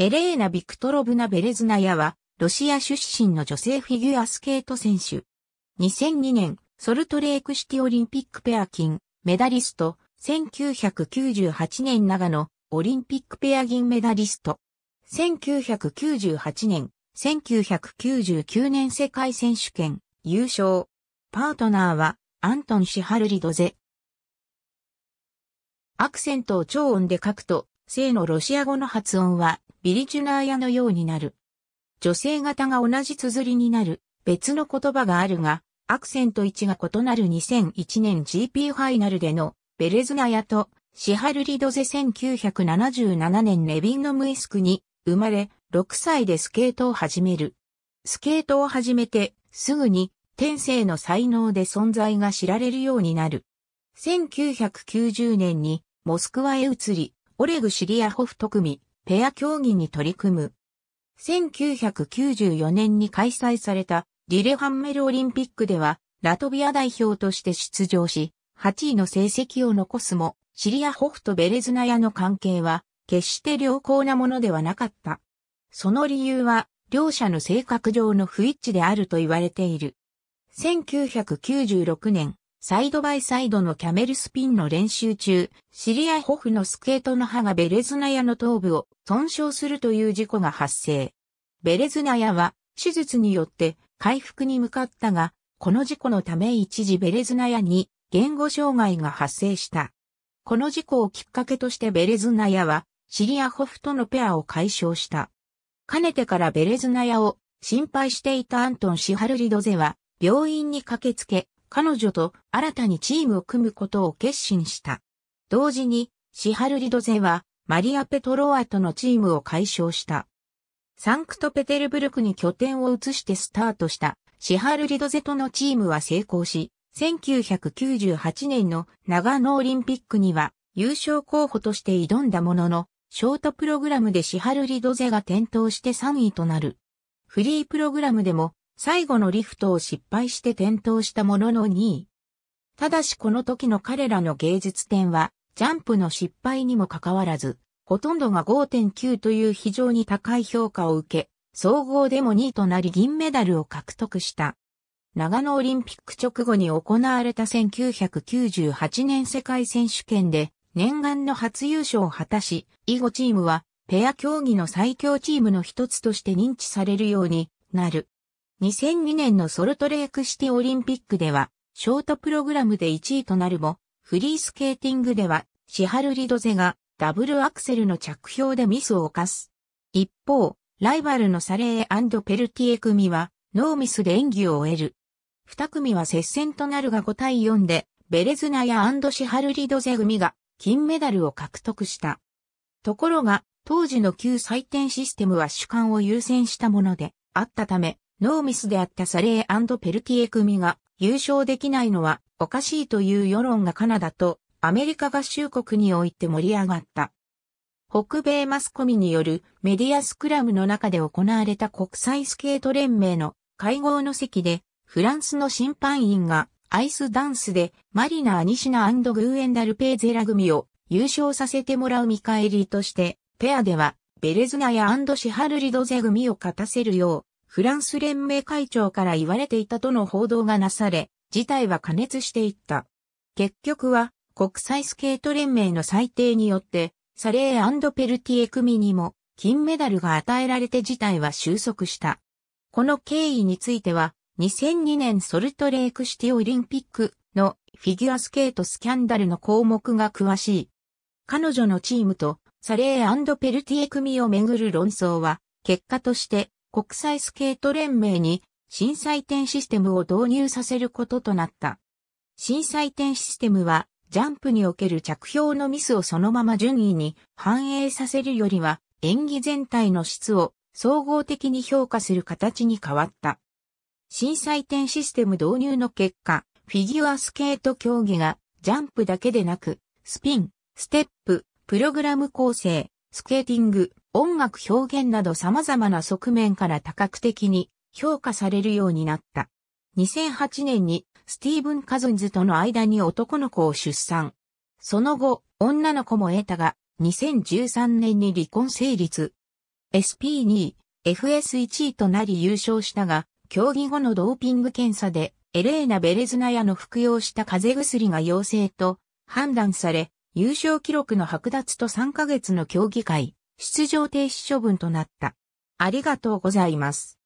エレーナ・ビクトロブナ・ベレズナヤは、ロシア出身の女性フィギュアスケート選手。2002年、ソルトレークシティオリンピックペア金、メダリスト、1998年長野、オリンピックペア銀メダリスト。1998年、1999年世界選手権、優勝。パートナーは、アントン・シハルリドゼ。アクセントを超音で書くと、性のロシア語の発音はビリチュナーヤのようになる。女性型が同じ綴りになる別の言葉があるが、アクセント位置が異なる2001年 GP ファイナルでのベレズナヤとシハルリドゼ1977年ネビンノムイスクに生まれ6歳でスケートを始める。スケートを始めてすぐに天性の才能で存在が知られるようになる。1990年にモスクワへ移り、オレグ・シリアホフ特務、ペア競技に取り組む。1994年に開催されたリレハンメルオリンピックでは、ラトビア代表として出場し、8位の成績を残すも、シリアホフとベレズナヤの関係は、決して良好なものではなかった。その理由は、両者の性格上の不一致であると言われている。1996年、サイドバイサイドのキャメルスピンの練習中、シリアホフのスケートの刃がベレズナヤの頭部を損傷するという事故が発生。ベレズナヤは手術によって回復に向かったが、この事故のため一時ベレズナヤに言語障害が発生した。この事故をきっかけとしてベレズナヤはシリアホフとのペアを解消した。かねてからベレズナヤを心配していたアントン・シハルリドゼは病院に駆けつけ彼女と新たにチームを組むことを決心した。同時に、シハルリドゼは、マリア・ペトロワとのチームを解消した。サンクトペテルブルクに拠点を移してスタートした、シハルリドゼとのチームは成功し、1998年の長野オリンピックには優勝候補として挑んだものの、ショートプログラムでシハルリドゼが転倒して3位となる。フリープログラムでも最後のリフトを失敗して転倒したものの2位。ただしこの時の彼らの芸術点は、ジャンプの失敗にもかかわらず、ほとんどが5.9という非常に高い評価を受け、総合でも2位となり銀メダルを獲得した。長野オリンピック直後に行われた1998年世界選手権で念願の初優勝を果たし、以後チームはペア競技の最強チームの一つとして認知されるようになる。2002年のソルトレークシティオリンピックでは、ショートプログラムで1位となるも、フリースケーティングでは、シハルリドゼがダブルアクセルの着氷でミスを犯す。一方、ライバルのサレーペルティエ組は、ノーミスで演技を終える。二組は接戦となるが5対4で、ベレズナヤシハルリドゼ組が金メダルを獲得した。ところが、当時の旧採点システムは主観を優先したものであったため、ノーミスであったサレーペルティエ組が優勝できないのはおかしいという世論がカナダとアメリカ合衆国において盛り上がった。北米マスコミによるメディアスクラムの中で行われた国際スケート連盟の会合の席でフランスの審判員がアイスダンスでマリナ・アニシナグーエンダル・ペーゼラ組を優勝させてもらう見返りとしてペアではベレズナやシハルリドゼ組を勝たせるようフランス連盟会長から言われていたとの報道がなされ、事態は加熱していった。結局は、国際スケート連盟の裁定によって、サレーペルティエ組にも金メダルが与えられて事態は収束した。この経緯については、2002年ソルトレークシティオリンピックのフィギュアスケートスキャンダルの項目が詳しい。彼女のチームとサレーペルティエ組をめぐる論争は、結果として国際スケート連盟に震災点システムを導入させることとなった。震災点システムは、ジャンプにおける着氷のミスをそのまま順位に反映させるよりは、演技全体の質を総合的に評価する形に変わった。震災点システム導入の結果、フィギュアスケート競技がジャンプだけでなく、スピン、ステップ、プログラム構成、スケーティング、音楽表現など様々な側面から多角的に評価されるようになった。2008年にスティーブン・カズンズとの間に男の子を出産。その後、女の子も得たが、2013年に離婚成立。SP2、FS1 位となり優勝したが、競技後のドーピング検査で、エレーナ・ベレズナヤの服用した風邪薬が陽性と判断され、優勝記録の剥奪と3ヶ月の競技会、出場停止処分となった。ありがとうございます。